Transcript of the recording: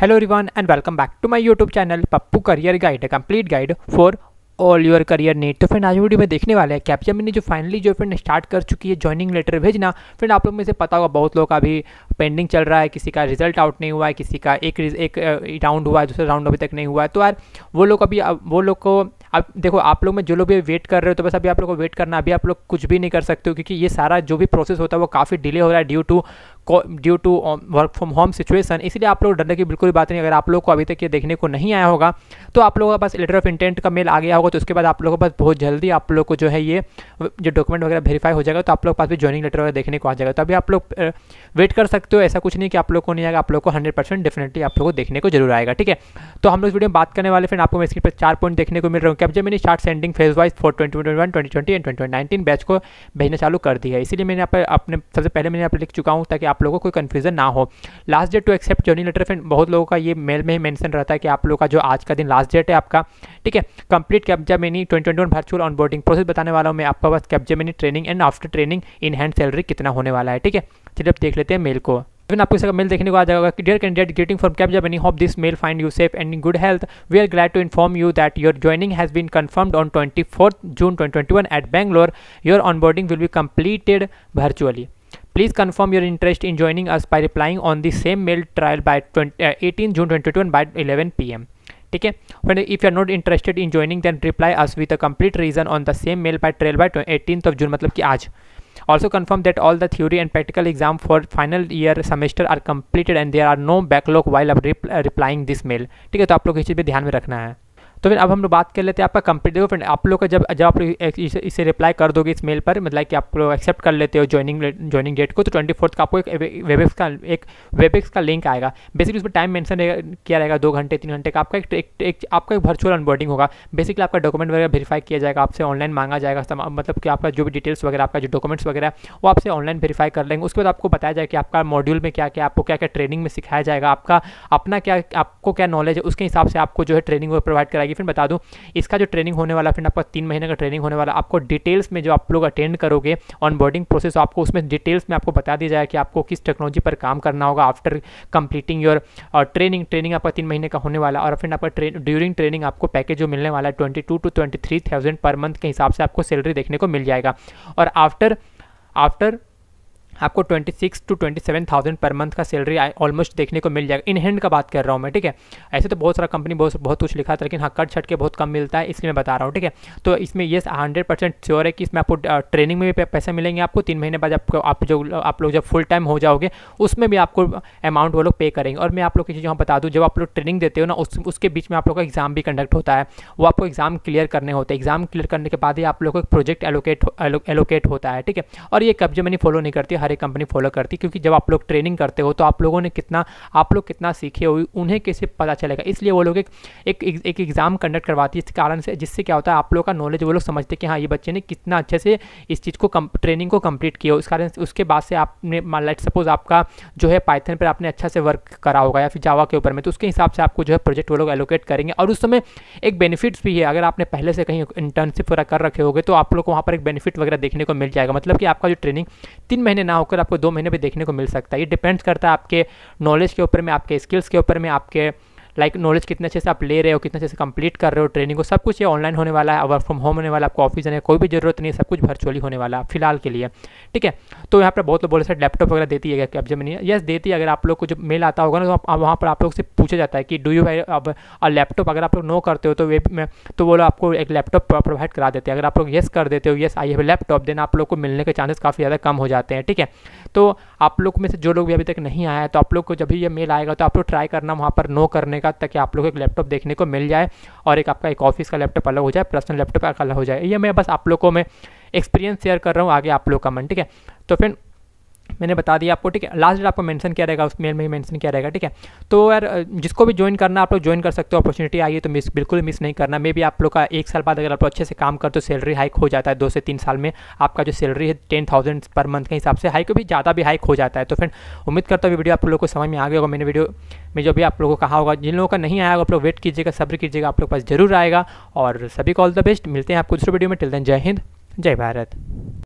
hello रिवान and welcome back to my YouTube channel Pappu career guide complete guide for all your career need तो friend आज video में देखने वाले हैं कैप्चा मैंने जो फाइनली जो फ्रेंड स्टार्ट कर चुकी है ज्वाइनिंग लेटर भेजना फ्रेंड आप लोग में से पता होगा बहुत लोग का अभी पेंडिंग चल रहा है किसी का रिजल्ट आउट नहीं हुआ है किसी का एक एक राउंड हुआ है दूसरा राउंड अभी तक नहीं हुआ है तो यार वो लोग अभी वो लोग को अब देखो आप लोग में जो लोग भी वेट कर रहे हो तो बस अभी आप लोग को वेट करना अभी आप लोग कुछ भी नहीं कर सकते हो क्योंकि ये सारा जो भी प्रोसेस होता है वो काफ़ी डिले हो रहा है due to due to work from home situation इसलिए आप लोग डरने की बिल्कुल बात नहीं अगर आप लोग को अभी तक ये देखने को नहीं आया होगा तो आप लोगों का पास लेटर ऑफ इंटेंट का मेल आ गया होगा तो उसके बाद आप लोगों के पास बहुत जल्दी आप लोग को जो है ये जो डॉक्यूमेंट वगैरह वेरीफाई हो जाएगा तो आप लोग पास भी ज्वाइनिंग लेटर वगैरह देखने को आ जाएगा तो अभी आप लोग वेट कर सकते हो ऐसा कुछ नहीं कि आप लोग को नहीं आएगा आप लोग को हंड्रेड परसेंट डेफिनेटली आप लोग को देखने को जरूर आएगा ठीक है तो हम लोग इस वीडियो में बात करने वाले फिर आपको मैं स्क्रीन पर चार पॉइंट देखने को मिल रहा हूँ जब मैंने start sending phase wise for twenty twenty one twenty twenty and twenty nineteen batch को भेजना चालू कर दिया है इसीलिए मैंने यहाँ पर अपने सबसे पहले मैंने यहाँ पर लिख चुका हूँ ताकि आप लोगों को कोई कन्फ्यूजन ना हो लास्ट डेट टू एक्सेप्ट जर्नी लेटर फ्रेंड बहुत लोगों का ये मेल में ही मेंशन रहता है कि आप लोगों का जो आज का दिन लास्ट डेट है आपका ठीक है complete Capgemini twenty twenty one virtual onboarding process बताने वाला हूँ मैं आपका पास Capgemini training and after training in hand salary कितना होने वाला है ठीक है चलिए अब देख लेते हैं मेल को इवन आपको इसका मेल देखने को आ जाएगा कि dear candidate greeting from Capgemini hope this mail find you safe and in good health we are glad to inform you that your joining has been confirmed on twenty fourth June twenty twenty one at Bangalore your onboarding will be completed virtually Please confirm your interest in joining us by replying on the same mail trial eighteen June twenty two one by eleven P M ठीक है friend if you are not interested in joining then reply us with a complete reason on the same mail by trail by eighteen of June मतलब कि आज also confirm that all the theory and practical exam for final year semester are completed and there are no backlog while अब replying this mail ठीक है तो आप लोग इस चीज़ पर ध्यान में रखना है तो फिर अब हम लोग बात कर लेते हैं आपका कंप्लीट देखो फ्रेंड आप लोग का जब जब आप लोग इसे, इसे रिप्लाई कर दोगे इस मेल पर मतलब कि आप लोग एक्सेप्ट कर लेते हो ज्वाइनिंग ज्वाइनिंग डेट को तो ट्वेंटी फोर्थ का आपको एक वेबिक्स का एक वेबिक्स का लिंक आएगा बेसिकली उसमें टाइम मैंशन किया रहेगा दो घंटे तीन घंटे का आपका एक, एक, एक आपका एक वर्चुअल अनबोर्डिंग होगा बेसिकली आपका डॉक्यूमेंट वगैरह वेरीफाई किया जाएगा आपसे ऑनलाइन मांगा जाएगा मतलब कि आपका जो भी डिटेल्स वगैरह आपका जो डॉक्यूमेंट्स वगैरह वो आपसे ऑनलाइन वेरीफाई कर लेंगे उसके बाद आपको बताया जाएगा कि आपका मॉड्यूल में क्या क्या आपको क्या क्या ट्रेनिंग में सिखाया जाएगा आपका अपना क्या आपको क्या नॉलेज है उसके हिसाब से आपको जो है ट्रेनिंग वो प्रोवाइड कराएगी जाएगी फिर बता दूँ इसका जो ट्रेनिंग होने वाला फिर आपका तीन महीने का ट्रेनिंग होने वाला आपको डिटेल्स में जो आप लोग अटेंड करोगे ऑन बोर्डिंग प्रोसेस आपको उसमें डिटेल्स में आपको बता दिया जाए कि आपको किस टेक्नोलॉजी पर काम करना होगा after completing your training training आपका तीन महीने का होने वाला और फिर आपका ड्यूरिंग ट्रेनिंग आपको पैकेज जो मिलने वाला है twenty two to twenty three thousand per month के हिसाब से आपको सैलरी देखने को मिल जाएगा और आफ्टर आफ्टर आपको 26 टू 27,000 पर मंथ का सैलरी ऑलमोस्ट देखने को मिल जाएगा इन हैंड का बात कर रहा हूँ मैं ठीक है ऐसे तो बहुत सारा कंपनी बहुत बहुत कुछ लिखा था लेकिन हाँ कट छट के बहुत कम मिलता है इसलिए मैं बता रहा हूँ ठीक है तो इसमें ये हंड्रेड परसेंट श्योर है कि इसमें आपको ट्रेनिंग में भी पैसे मिलेंगे आपको तीन महीने बाद आपको आप जो आप लोग जब फुल टाइम हो जाओगे उसमें भी आपको अमाउंट वो लोग पे करेंगे और मैं आप लोग की चीज़ बता दूँ जब आप लोग ट्रेनिंग देते हो ना उस उसके बीच में आप लोग का एग्जाम भी कंडक्ट होता है वो आपको एग्जाम क्लियर करने होते हैं एग्जाम क्लियर करने के बाद ही आप लोग को एक प्रोजेक्ट एलोकेट एलोकेट होता है ठीक है और ये कब्जे मैंने फॉलो नहीं करती हर एक कंपनी फॉलो करती क्योंकि जब आप लोग ट्रेनिंग करते हो तो आप लोगों ने कितना आप लोग कितना सीखे हुए उन्हें कैसे पता चलेगा इसलिए वो लोग एक एग्ज़ाम कंडक्ट करवाती है इस कारण से जिससे क्या होता है आप लोगों का नॉलेज वो लोग समझते कि हाँ ये बच्चे ने कितना अच्छे से इस चीज़ को ट्रेनिंग को कंप्लीट किया उस कारण उसके बाद से आपने मान लेट सपोज आपका जो है पाइथन पर आपने अच्छा से वर्क करा होगा या फिर जावा के ऊपर में तो उसके हिसाब से आपको जो है प्रोजेक्ट वो लोग एलोकेट करेंगे और उस समय एक बेनिफिट्स भी है अगर आपने पहले से कहीं इंटर्नशिप वगैरह कर रखे होगे तो आप लोग को वहाँ पर एक बेनिफिट वगैरह देखने को मिल जाएगा मतलब कि आपका जो ट्रेनिंग तीन महीने ना होकर आपको दो महीने भी देखने को मिल सकता है ये डिपेंड्स करता है आपके नॉलेज के ऊपर में आपके स्किल्स के ऊपर में आपके लाइक like, नॉलेज कितने अच्छे से आप ले रहे हो कितने अच्छे से कंप्लीट कर रहे हो ट्रेनिंग को सब कुछ ये ऑनलाइन होने वाला है वर्क फ्रॉम होम होने वाला आपको ऑफिस जाने कोई भी जरूरत नहीं सब कुछ वर्चुअली होने वाला फिलहाल के लिए ठीक है तो यहाँ पर बहुत लोग बोले सर लैपटॉप वगैरह देती है कैब जमीन यस देती है अगर आप लोग को जब मेल आता होगा ना तो आप वहाँ पर आप लोग से पूछा जाता है कि डू यू भाई अब लैपटॉप अगर आप लोग नो करते हो तो वे तो वो लोग आपको एक लैपटॉप प्रोवाइड करा देते हैं अगर आप लोग येस कर देते हो yes I have laptop then आप लोग को मिलने के चांसेस काफ़ी ज़्यादा कम हो जाते हैं ठीक है तो आप लोग में से जो लोग भी अभी तक नहीं आया तो आप लोग को जब भी ये मेल आएगा तो आप लोग ट्राई करना वहाँ पर नो करने रहेगा ताकि आप लोग एक लैपटॉप देखने को मिल जाए और एक आपका एक ऑफिस का लैपटॉप अलग हो जाए पर्सनल लैपटॉप अलग हो जाए ये मैं बस आप लोग को मैं एक्सपीरियंस शेयर कर रहा हूँ आगे आप लोग का मन ठीक है तो फ्रेंड मैंने बता दिया आपको ठीक है लास्ट डेट आपको मेंशन किया रहेगा उस मेल में ही मेंशन किया रहेगा ठीक है तो यार जिसको भी ज्वाइन करना आप लोग ज्वाइन कर सकते हो अपॉर्चुनिटी आई है तो मिस बिल्कुल मिस नहीं करना मे भी आप लोग का एक साल बाद अगर आप लोग अच्छे से काम करते हो सैलरी हाइक हो जाता है दो से तीन साल में आपका जो सैलरी है टेन थाउजेंड पर मंथ के हिसाब से हाइक भी ज़्यादा भी हाइक हो जाता है तो फ्रेंड उम्मीद करता हूँ वीडियो आप लोग को समझ में आ गया होगा मैंने वीडियो में जो भी आप लोगों को कहा होगा जिन लोगों का नहीं आया होगा आप लोग वेट कीजिएगा सब्र कीजिएगा आप लोग पास जरूर आएगा और सभी को ऑल द बेस्ट मिलते हैं आपको दूसरे वीडियो में टिल देन जय हिंद जय भारत